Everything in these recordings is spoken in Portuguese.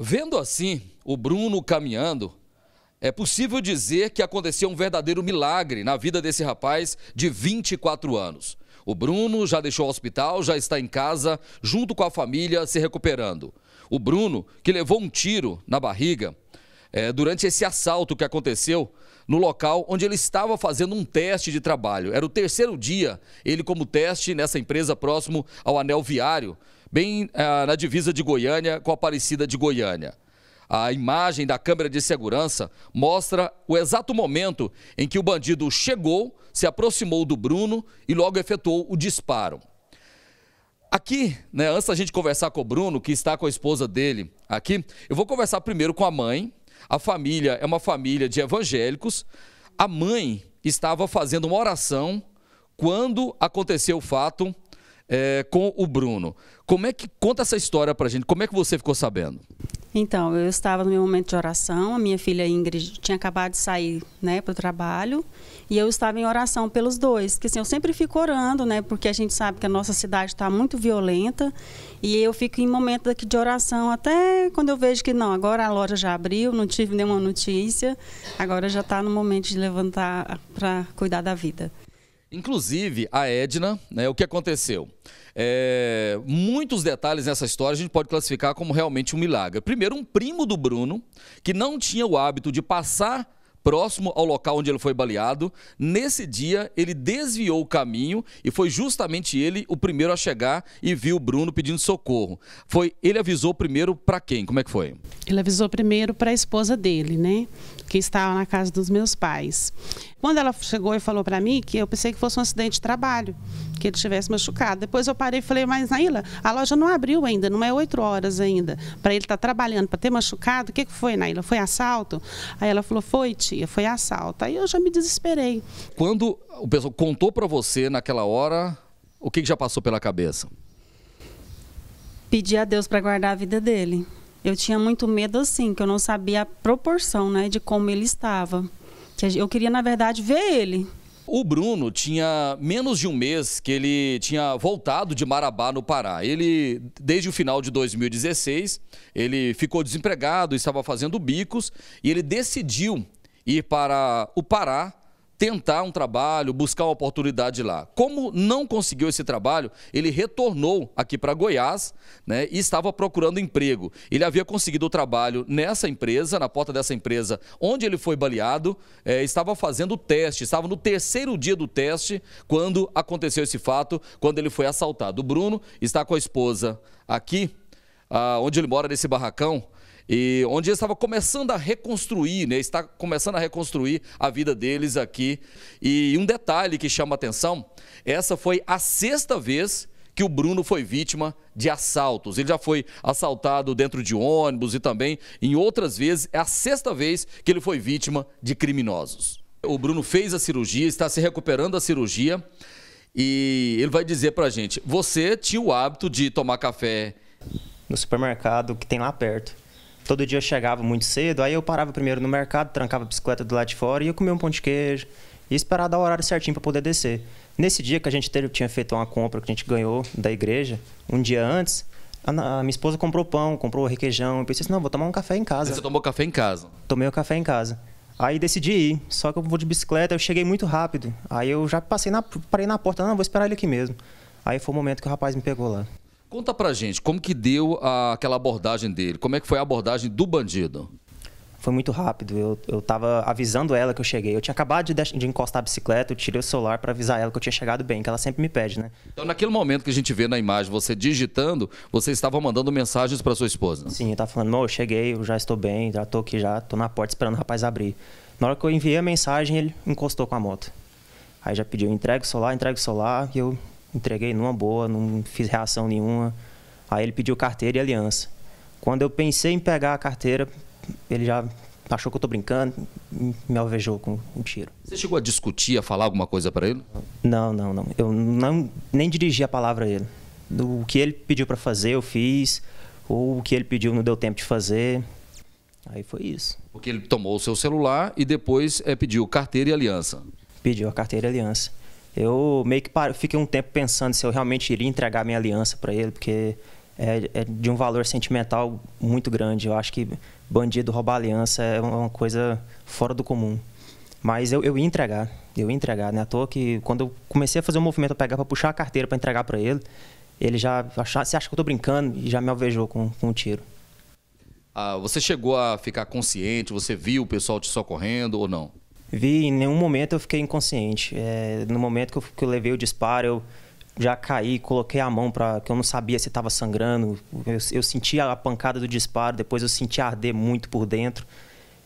Vendo assim o Bruno caminhando, é possível dizer que aconteceu um verdadeiro milagre na vida desse rapaz de 24 anos. O Bruno já deixou o hospital, já está em casa, junto com a família, se recuperando. O Bruno, que levou um tiro na barriga, é, durante esse assalto que aconteceu no local onde ele estava fazendo um teste de trabalho. Era o terceiro dia, ele como teste nessa empresa próximo ao anel viário, bem é, na divisa de Goiânia com a Aparecida de Goiânia. A imagem da câmera de segurança mostra o exato momento em que o bandido chegou, se aproximou do Bruno e logo efetuou o disparo. Aqui, né, antes da gente conversar com o Bruno, que está com a esposa dele aqui, eu vou conversar primeiro com a mãe, a família é uma família de evangélicos. A mãe estava fazendo uma oração quando aconteceu o fato é, com o Bruno. Como é que conta essa história para gente? Como é que você ficou sabendo? Então, eu estava no meu momento de oração, a minha filha Ingrid tinha acabado de sair né, para o trabalho, e eu estava em oração pelos dois, porque assim, eu sempre fico orando, né, porque a gente sabe que a nossa cidade está muito violenta, e eu fico em momento aqui de oração, até quando eu vejo que não, agora a loja já abriu, não tive nenhuma notícia, agora já está no momento de levantar para cuidar da vida. Inclusive, a Edna, né, o que aconteceu? É, muitos detalhes nessa história a gente pode classificar como realmente um milagre. Primeiro, um primo do Bruno, que não tinha o hábito de passar próximo ao local onde ele foi baleado. Nesse dia, ele desviou o caminho e foi justamente ele o primeiro a chegar e viu o Bruno pedindo socorro. Foi ele avisou primeiro para quem? Como é que foi? Ele avisou primeiro para a esposa dele, né? que estava na casa dos meus pais. Quando ela chegou e falou para mim que eu pensei que fosse um acidente de trabalho, que ele tivesse machucado. Depois eu parei e falei, mas Naila, a loja não abriu ainda, não é oito horas ainda, para ele estar tá trabalhando, para ter machucado. O que, que foi, Naila? Foi assalto? Aí ela falou, foi tia, foi assalto. Aí eu já me desesperei. Quando o pessoal contou para você naquela hora, o que, que já passou pela cabeça? pedir a Deus para guardar a vida dele eu tinha muito medo assim, que eu não sabia a proporção, né, de como ele estava. Que eu queria na verdade ver ele. O Bruno tinha menos de um mês que ele tinha voltado de Marabá, no Pará. Ele, desde o final de 2016, ele ficou desempregado, estava fazendo bicos e ele decidiu ir para o Pará tentar um trabalho, buscar uma oportunidade lá. Como não conseguiu esse trabalho, ele retornou aqui para Goiás né, e estava procurando emprego. Ele havia conseguido o trabalho nessa empresa, na porta dessa empresa, onde ele foi baleado, é, estava fazendo o teste, estava no terceiro dia do teste quando aconteceu esse fato, quando ele foi assaltado. O Bruno está com a esposa aqui, ah, onde ele mora nesse barracão, e onde eles estavam começando a reconstruir, né? Está começando a reconstruir a vida deles aqui. E um detalhe que chama atenção: essa foi a sexta vez que o Bruno foi vítima de assaltos. Ele já foi assaltado dentro de ônibus e também em outras vezes. É a sexta vez que ele foi vítima de criminosos. O Bruno fez a cirurgia, está se recuperando da cirurgia e ele vai dizer para a gente: você tinha o hábito de tomar café no supermercado que tem lá perto. Todo dia eu chegava muito cedo, aí eu parava primeiro no mercado, trancava a bicicleta do lado de fora e ia comer um pão de queijo e esperar dar o horário certinho para poder descer. Nesse dia que a gente teve, tinha feito uma compra que a gente ganhou da igreja, um dia antes, a, a minha esposa comprou pão, comprou requeijão. Eu pensei assim, não, vou tomar um café em casa. Você tomou café em casa? Tomei o um café em casa. Aí decidi ir, só que eu vou de bicicleta, eu cheguei muito rápido. Aí eu já passei na, parei na porta, não, vou esperar ele aqui mesmo. Aí foi o momento que o rapaz me pegou lá. Conta pra gente, como que deu a, aquela abordagem dele? Como é que foi a abordagem do bandido? Foi muito rápido. Eu, eu tava avisando ela que eu cheguei. Eu tinha acabado de, de encostar a bicicleta, eu tirei o celular para avisar ela que eu tinha chegado bem, que ela sempre me pede, né? Então, naquele momento que a gente vê na imagem você digitando, você estava mandando mensagens para sua esposa? Sim, eu tava falando, eu cheguei, eu já estou bem, já tô aqui, já tô na porta esperando o rapaz abrir. Na hora que eu enviei a mensagem, ele encostou com a moto. Aí já pediu, entrega o celular, entrega o celular, e eu Entreguei numa boa, não fiz reação nenhuma. Aí ele pediu carteira e aliança. Quando eu pensei em pegar a carteira, ele já achou que eu tô brincando, me alvejou com um tiro. Você chegou a discutir, a falar alguma coisa para ele? Não, não, não. Eu não, nem dirigi a palavra a ele. O que ele pediu para fazer, eu fiz. Ou o que ele pediu não deu tempo de fazer. Aí foi isso. Porque ele tomou o seu celular e depois é, pediu carteira e aliança. Pediu a carteira e aliança eu meio que par... fiquei um tempo pensando se eu realmente iria entregar minha aliança para ele, porque é, é, de um valor sentimental muito grande. Eu acho que bandido roubar aliança é uma coisa fora do comum. Mas eu, eu ia entregar, eu ia entregar, né? À toa que quando eu comecei a fazer o um movimento para pegar para puxar a carteira para entregar para ele, ele já achava, se acha que eu tô brincando e já me alvejou com, com um tiro. Ah, você chegou a ficar consciente? Você viu o pessoal te socorrendo ou não? vi, em nenhum momento eu fiquei inconsciente. É, no momento que eu, que eu, levei o disparo, eu já caí, coloquei a mão para que eu não sabia se estava sangrando. Eu, eu senti a pancada do disparo, depois eu senti arder muito por dentro.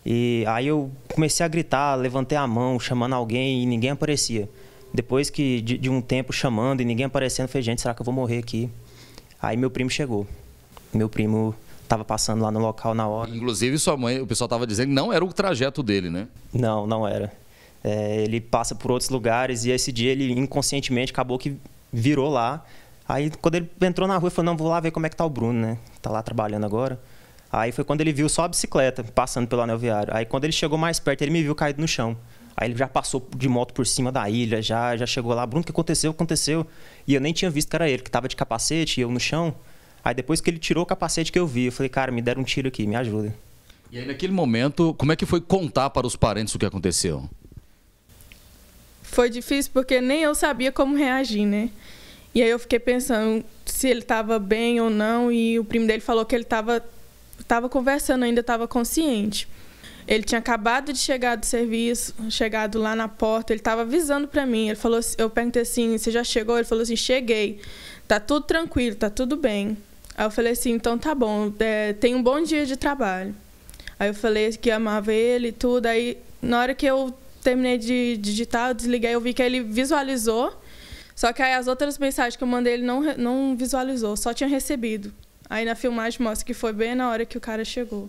E aí eu comecei a gritar, levantei a mão, chamando alguém e ninguém aparecia. Depois que de, de um tempo chamando e ninguém aparecendo, eu falei, gente, será que eu vou morrer aqui? Aí meu primo chegou. Meu primo estava passando lá no local na hora. Inclusive, sua mãe, o pessoal estava dizendo que não era o trajeto dele, né? Não, não era. É, ele passa por outros lugares e esse dia ele inconscientemente acabou que virou lá. Aí quando ele entrou na rua, ele falou, não, vou lá ver como é que tá o Bruno, né? Tá lá trabalhando agora. Aí foi quando ele viu só a bicicleta passando pelo anel viário. Aí quando ele chegou mais perto, ele me viu caído no chão. Aí ele já passou de moto por cima da ilha, já, já chegou lá. Bruno, o que aconteceu? Aconteceu. E eu nem tinha visto que era ele, que tava de capacete e eu no chão. Aí depois que ele tirou o capacete que eu vi, eu falei, cara, me deram um tiro aqui, me ajuda. E aí naquele momento, como é que foi contar para os parentes o que aconteceu? Foi difícil porque nem eu sabia como reagir, né? E aí eu fiquei pensando se ele estava bem ou não e o primo dele falou que ele estava tava conversando, ainda estava consciente. Ele tinha acabado de chegar do serviço, chegado lá na porta, ele estava avisando para mim. Ele falou, eu perguntei assim, você já chegou? Ele falou assim, cheguei. Tá tudo tranquilo, tá tudo bem. Aí eu falei assim, então tá bom, é, tem um bom dia de trabalho. Aí eu falei que amava ele e tudo. Aí na hora que eu terminei de digitar, eu desliguei, eu vi que ele visualizou. Só que aí as outras mensagens que eu mandei, ele não, não visualizou, só tinha recebido. Aí na filmagem mostra que foi bem na hora que o cara chegou.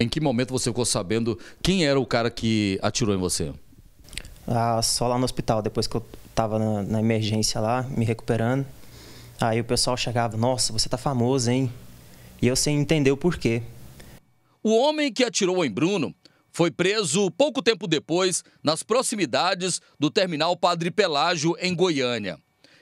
Em que momento você ficou sabendo quem era o cara que atirou em você? Ah, só lá no hospital, depois que eu tava na, na emergência lá, me recuperando. Aí o pessoal chegava, nossa, você tá famoso, hein? E eu sem entender o porquê. O homem que atirou em Bruno foi preso pouco tempo depois nas proximidades do terminal Padre Pelágio, em Goiânia.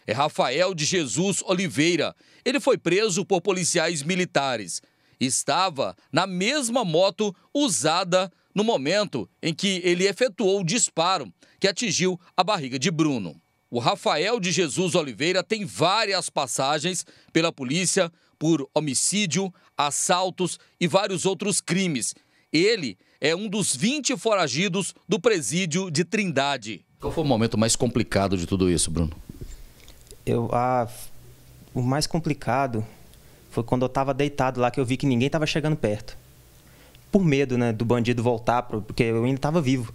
É Rafael de Jesus Oliveira. Ele foi preso por policiais militares. Estava na mesma moto usada no momento em que ele efetuou o disparo que atingiu a barriga de Bruno. O Rafael de Jesus Oliveira tem várias passagens pela polícia por homicídio, assaltos e vários outros crimes. Ele é um dos 20 foragidos do presídio de Trindade. Qual foi o momento mais complicado de tudo isso, Bruno? Eu, ah, o mais complicado foi quando eu estava deitado lá que eu vi que ninguém estava chegando perto. Por medo, né, do bandido voltar, porque eu ainda estava vivo.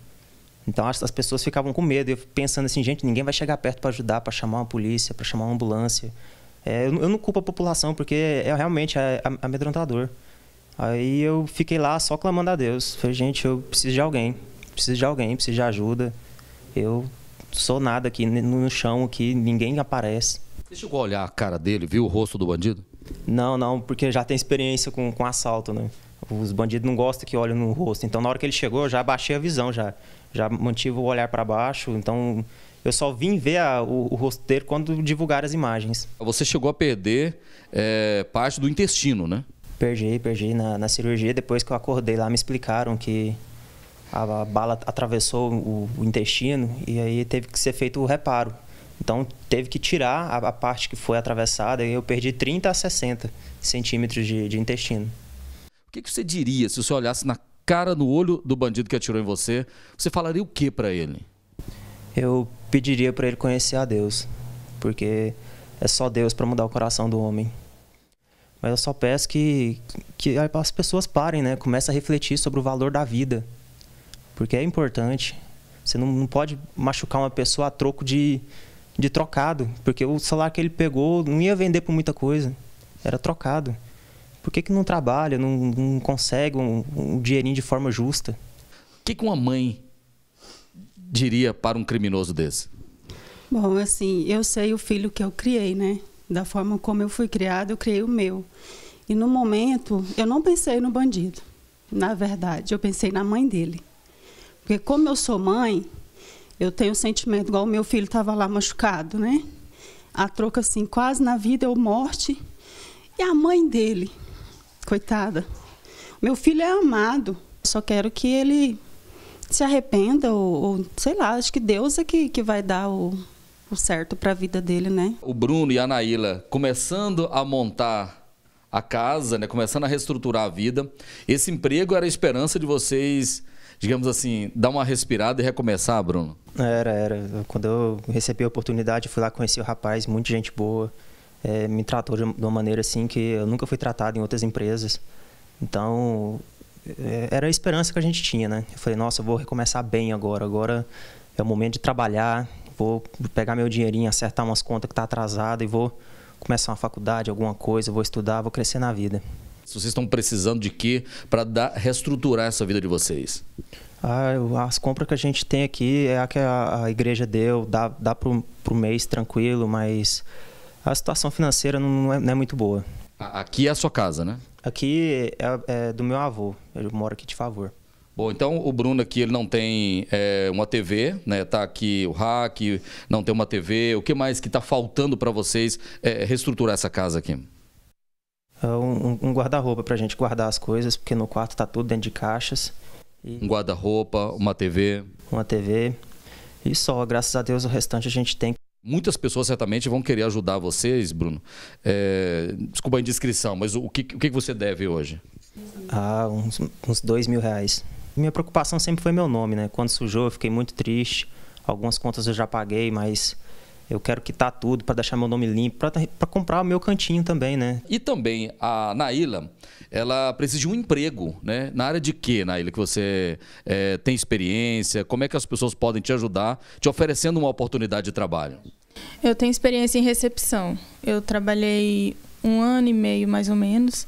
Então as, as pessoas ficavam com medo, eu pensando assim, gente, ninguém vai chegar perto para ajudar, para chamar uma polícia, para chamar uma ambulância. É, eu, eu, não culpo a população, porque é realmente é, é amedrontador. Aí eu fiquei lá só clamando a Deus. Falei, gente, eu preciso de alguém, preciso de alguém, preciso de ajuda. Eu sou nada aqui, no chão aqui, ninguém aparece. Você chegou a olhar a cara dele, viu o rosto do bandido? Não, não, porque já tem experiência com, com assalto, né? Os bandidos não gostam que olhem no rosto. Então, na hora que ele chegou, eu já baixei a visão já já mantive o olhar para baixo, então eu só vim ver a, o, o rosto dele quando divulgaram as imagens. Você chegou a perder é, parte do intestino, né? Perdi, perdi na, na, cirurgia. Depois que eu acordei lá, me explicaram que a, a bala atravessou o, o, intestino e aí teve que ser feito o reparo. Então teve que tirar a, a parte que foi atravessada e eu perdi 30 a 60 centímetros de, de intestino. O que, que você diria se você olhasse na cara no olho do bandido que atirou em você, você falaria o que para ele? Eu pediria para ele conhecer a Deus, porque é só Deus para mudar o coração do homem. Mas eu só peço que, que as pessoas parem, né? Comece a refletir sobre o valor da vida. Porque é importante. Você não, não pode machucar uma pessoa a troco de, de trocado. Porque o salário que ele pegou não ia vender por muita coisa. Era trocado por que, que não trabalha, não, não consegue um, um dinheirinho de forma justa? O que, que uma mãe diria para um criminoso desse? Bom, assim, eu sei o filho que eu criei, né? Da forma como eu fui criada, eu criei o meu. E no momento, eu não pensei no bandido. Na verdade, eu pensei na mãe dele. Porque como eu sou mãe, eu tenho o sentimento igual o meu filho estava lá machucado, né? A troca assim, quase na vida ou morte. E a mãe dele, coitada. Meu filho é amado, só quero que ele se arrependa ou, ou sei lá, acho que Deus é que, que vai dar o, o certo para a vida dele, né? O Bruno e a Naíla começando a montar a casa, né, começando a reestruturar a vida. Esse emprego era a esperança de vocês, digamos assim, dar uma respirada e recomeçar, Bruno? Era, era. Quando eu recebi a oportunidade, fui lá conhecer o rapaz, muita gente boa é, me tratou de uma maneira assim que eu nunca fui tratado em outras empresas. Então, é, era a esperança que a gente tinha, né? Eu falei, nossa, vou recomeçar bem agora. Agora é o momento de trabalhar, vou pegar meu dinheirinho, acertar umas contas que está atrasada e vou começar uma faculdade, alguma coisa, vou estudar, vou crescer na vida. Vocês estão precisando de quê para reestruturar essa vida de vocês? Ah, as compras que a gente tem aqui é a que a, a igreja deu, dá, dá para o mês tranquilo, mas a situação financeira não é, não é muito boa. Aqui é a sua casa, né? Aqui é, é do meu avô. ele mora aqui de favor. Bom, então o Bruno aqui ele não tem é, uma TV, né? Tá aqui o rack, não tem uma TV. O que mais que está faltando para vocês é, reestruturar essa casa aqui? É um, um guarda-roupa para a gente guardar as coisas, porque no quarto tá tudo dentro de caixas. E... Um guarda-roupa, uma TV. Uma TV. E só, graças a Deus, o restante a gente tem. Muitas pessoas certamente vão querer ajudar vocês, Bruno. É, desculpa a indiscrição, mas o que, o que você deve hoje? Ah, uns, uns dois mil reais. Minha preocupação sempre foi meu nome, né? Quando sujou, eu fiquei muito triste. Algumas contas eu já paguei, mas eu quero quitar tudo para deixar meu nome limpo, para comprar o meu cantinho também, né? E também a Naila, ela precisa de um emprego, né? Na área de quê, Naila, que você é, tem experiência? Como é que as pessoas podem te ajudar, te oferecendo uma oportunidade de trabalho? Eu tenho experiência em recepção. Eu trabalhei um ano e meio, mais ou menos.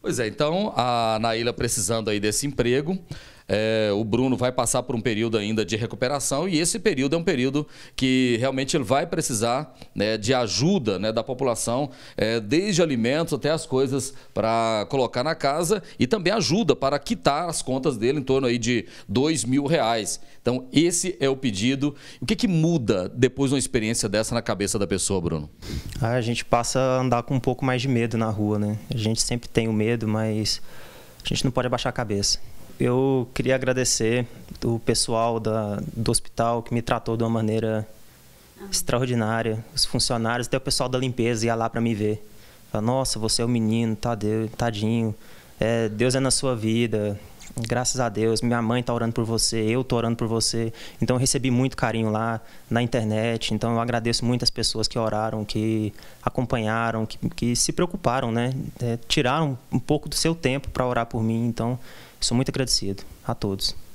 Pois é, então a Naila precisando aí desse emprego, é, o Bruno vai passar por um período ainda de recuperação e esse período é um período que realmente ele vai precisar né, de ajuda né, da população, é, desde alimentos até as coisas para colocar na casa e também ajuda para quitar as contas dele em torno aí de dois mil reais. Então esse é o pedido. O que, que muda depois de uma experiência dessa na cabeça da pessoa, Bruno? Ah, a gente passa a andar com um pouco mais de medo na rua, né? A gente sempre tem o medo, mas a gente não pode abaixar a cabeça. Eu queria agradecer o pessoal da, do hospital que me tratou de uma maneira extraordinária, os funcionários, até o pessoal da limpeza ia lá para me ver. Fala, nossa, você é o um menino, tadeu, tadinho, é, Deus é na sua vida, Graças a Deus, minha mãe está orando por você, eu estou orando por você. Então eu recebi muito carinho lá na internet. Então eu agradeço muito pessoas que oraram, que acompanharam, que, que se preocuparam, né? É, tiraram um pouco do seu tempo para orar por mim. Então sou muito agradecido a todos.